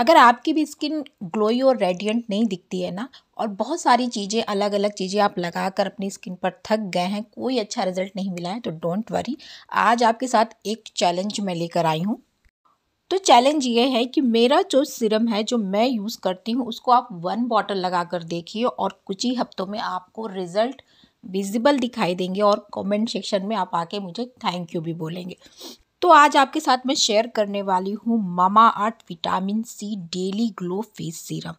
अगर आपकी भी स्किन ग्लोई और रेडियंट नहीं दिखती है ना और बहुत सारी चीज़ें अलग अलग चीज़ें आप लगा कर अपनी स्किन पर थक गए हैं कोई अच्छा रिजल्ट नहीं मिला है तो डोंट वरी आज आपके साथ एक चैलेंज मैं लेकर आई हूँ तो चैलेंज ये है कि मेरा जो सिरम है जो मैं यूज़ करती हूँ उसको आप वन बॉटल लगा कर देखिए और कुछ ही हफ्तों में आपको रिज़ल्ट विजिबल दिखाई देंगे और कमेंट सेक्शन में आप आके मुझे थैंक यू भी बोलेंगे तो आज आपके साथ मैं शेयर करने वाली हूँ Mamaearth vitamin C daily glow face serum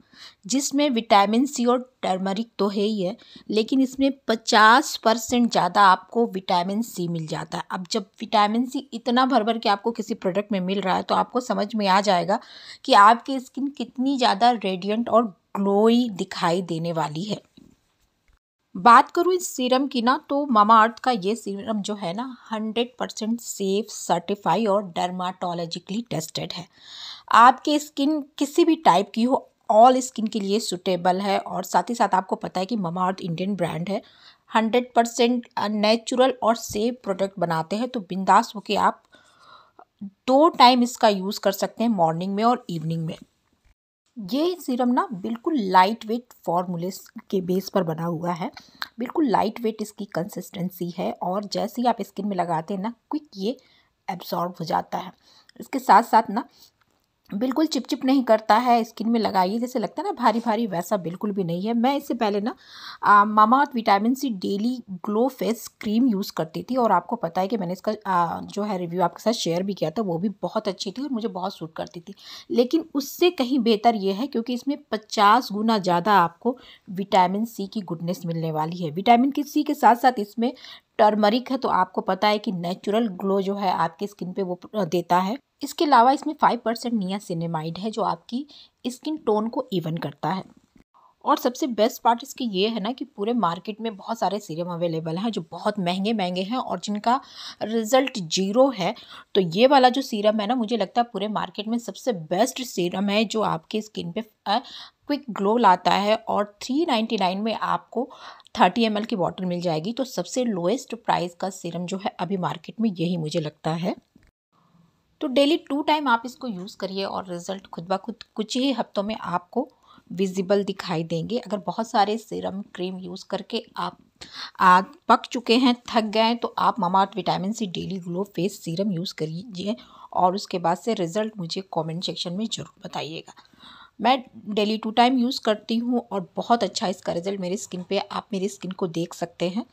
जिसमें विटामिन सी और टर्मरिक तो है ही है लेकिन इसमें 50 परसेंट ज़्यादा आपको विटामिन सी मिल जाता है अब जब विटामिन सी इतना भर भर के आपको किसी प्रोडक्ट में मिल रहा है तो आपको समझ में आ जाएगा कि आपकी स्किन कितनी ज़्यादा रेडियंट और ग्लोई दिखाई देने वाली है बात करूँ इस सीरम की ना तो मामा अर्थ का ये सीरम जो है ना हंड्रेड परसेंट सेफ सर्टिफाई और डर्माटोलॉजिकली टेस्टेड है आपके स्किन किसी भी टाइप की हो ऑल स्किन के लिए सुटेबल है और साथ ही साथ आपको पता है कि मामा अर्थ इंडियन ब्रांड है हंड्रेड परसेंट नेचुरल और सेफ प्रोडक्ट बनाते हैं तो बिंदास होकर आप दो टाइम इसका यूज़ कर सकते हैं मॉर्निंग में और इवनिंग में ये सीरम ना बिल्कुल लाइट वेट फॉर्मूले के बेस पर बना हुआ है बिल्कुल लाइट वेट इसकी कंसिस्टेंसी है और जैसे ही आप स्किन में लगाते हैं ना क्विक ये एब्जॉर्ब हो जाता है इसके साथ साथ ना बिल्कुल चिपचिप नहीं करता है स्किन में लगाइए जैसे लगता है ना भारी भारी वैसा बिल्कुल भी नहीं है मैं इससे पहले ना Mamaearth vitamin C daily glow face cream use करती थी और आपको पता है कि मैंने इसका आ, जो है रिव्यू आपके साथ शेयर भी किया था वो भी बहुत अच्छी थी और मुझे बहुत सूट करती थी लेकिन उससे कहीं बेहतर ये है क्योंकि इसमें पचास गुना ज़्यादा आपको विटामिन सी की गुडनेस मिलने वाली है विटामिन की सी के साथ साथ इसमें टर्मरिक है तो आपको पता है कि नेचुरल ग्लो जो है आपके स्किन पे वो देता है इसके अलावा इसमें फाइव परसेंट निया सिनेमाइड है जो आपकी स्किन टोन को इवन करता है और सबसे बेस्ट पार्ट इसके ये है ना कि पूरे मार्केट में बहुत सारे सीरम अवेलेबल हैं जो बहुत महंगे महंगे हैं और जिनका रिज़ल्ट जीरो है तो ये वाला जो सीरम है ना मुझे लगता है पूरे मार्केट में सबसे बेस्ट सीरम है जो आपके स्किन पे क्विक ग्लो लाता है और थ्री नाइन्टी नाइन में आपको थर्टी एम की बॉटल मिल जाएगी तो सबसे लोएस्ट प्राइस का सीरम जो है अभी मार्केट में यही मुझे लगता है तो डेली टू टाइम आप इसको यूज़ करिए और रिज़ल्ट खुद ब खुद कुछ ही हफ्तों में आपको विजिबल दिखाई देंगे अगर बहुत सारे सीरम क्रीम यूज़ करके आप आ, पक चुके हैं थक गए हैं तो आप Mamaearth vitamin C daily glow face serum use करिए और उसके बाद से रिज़ल्ट मुझे कमेंट सेक्शन में ज़रूर बताइएगा मैं डेली टू टाइम यूज़ करती हूँ और बहुत अच्छा इसका रिज़ल्ट मेरी स्किन पे आप मेरी स्किन को देख सकते हैं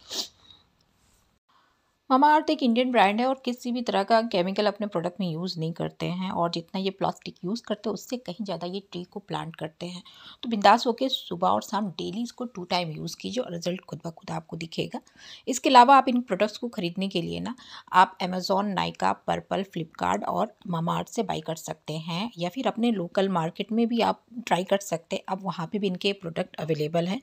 मामा अर्थ एक इंडियन ब्रांड है और किसी भी तरह का केमिकल अपने प्रोडक्ट में यूज़ नहीं करते हैं और जितना ये प्लास्टिक यूज़ करते हैं उससे कहीं ज़्यादा ये ट्री को प्लांट करते हैं तो बिंदास होकर सुबह और शाम डेली इसको टू टाइम यूज़ कीजिए और रिजल्ट खुद ब खुद आपको दिखेगा इसके अलावा आप इन प्रोडक्ट्स को ख़रीदने के लिए ना आप अमेज़ोन नाइका पर्पल फ्लिपकार्ट और मामा से बाई कर सकते हैं या फिर अपने लोकल मार्केट में भी आप ट्राई कर सकते हैं अब वहाँ पर भी इनके प्रोडक्ट अवेलेबल हैं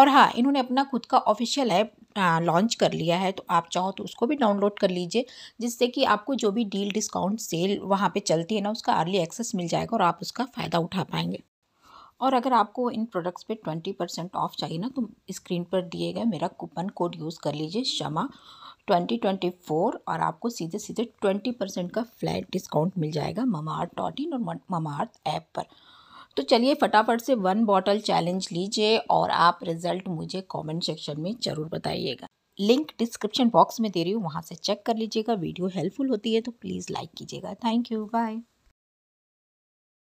और हाँ इन्होंने अपना खुद का ऑफिशियल ऐप लॉन्च कर लिया है तो आप चाहो तो उसको भी डाउनलोड कर लीजिए जिससे कि आपको जो भी डील डिस्काउंट सेल वहाँ पे चलती है ना उसका अर्ली एक्सेस मिल जाएगा और आप उसका फ़ायदा उठा पाएंगे और अगर आपको इन प्रोडक्ट्स पे ट्वेंटी परसेंट ऑफ चाहिए ना तो स्क्रीन पर दिए गए मेरा कूपन कोड यूज़ कर लीजिए शमा ट्वेंटी ट्वेंटी फोर और आपको सीधे सीधे ट्वेंटी परसेंट का फ्लैट डिस्काउंट मिल जाएगा ममा आर्ट डॉट इन और ममा आर्ट ऐप पर तो चलिए फटाफट से वन बॉटल चैलेंज लीजिए और आप रिज़ल्ट मुझे कमेंट सेक्शन में ज़रूर बताइएगा लिंक डिस्क्रिप्शन बॉक्स में दे रही हूँ वहाँ से चेक कर लीजिएगा वीडियो हेल्पफुल होती है तो प्लीज़ लाइक कीजिएगा थैंक यू बाय